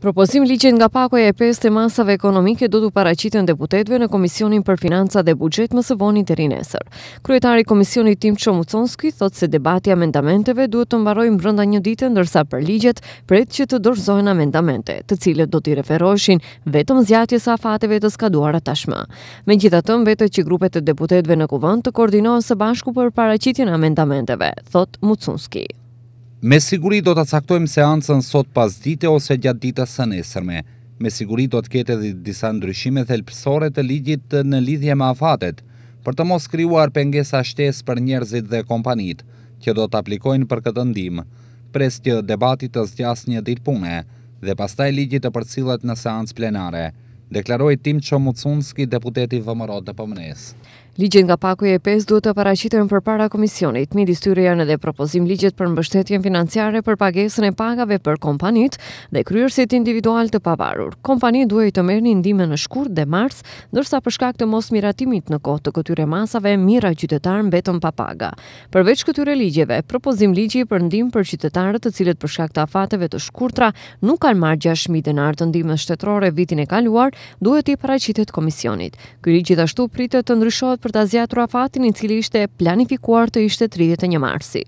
Propozim ligjit nga pakoja e pestë e masave ekonomike do të paraqitet në deputetëve në Komisionin për Financa dhe Budget më së voni të rinesër. Kryetari i Komisionit Tim Çomucovski thotë se debati i amendamenteve duhet të mbarojë brenda një dite ndërsa për ligjet pret që të dorëzohen amendamente, të cilët do të referoheshin vetëm zgjatjes së afateve të skaduara tashmë. Megjithatë, mbetet që grupet e deputetëve në kuvënd të koordinohen së bashku për paraqitjen e amendamenteve, thot Mucunski. Me siguri do të caktojmë seancën sot pas dite ose gjatë dita së nesërme. Me siguri do të kete dhe disa ndryshime thelpsore të ligjit në lidhje më afatet, për të mos kryuar pengesa shtes për njerëzit dhe kompanit, që do të aplikojnë për këtë ndim, pres të debatit të zgjas një dit pune, dhe pastaj ligjit të përcilat në seancë plenare deklaroj Tim Qomucunski, deputeti vëmërot dhe pëmënes. Ligjet nga paku e pes duhet të paracitën për para komisionit. Midi styre janë edhe propozim ligjet për mbështetjen financiare për pagesën e pagave për kompanit dhe kryërsit individual të pavarur. Kompanit duhet të merë një ndime në shkur dhe mars, dërsa përshkak të mos miratimit në kohë të këtyre masave, mira qytetarën betën pa paga. Përveç këtyre ligjeve, propozim ligji për ndim për qytetarët të cilët përshkak të afateve të shkurtra nuk kanë marë 6.000 denar ndime shtetrore vitin e kaluar duhet i paraqitet komisionit. Ky ligj gjithashtu pritet të ndryshohet për ta zgjatur afatin i cili ishte planifikuar të ishte 31 marsi.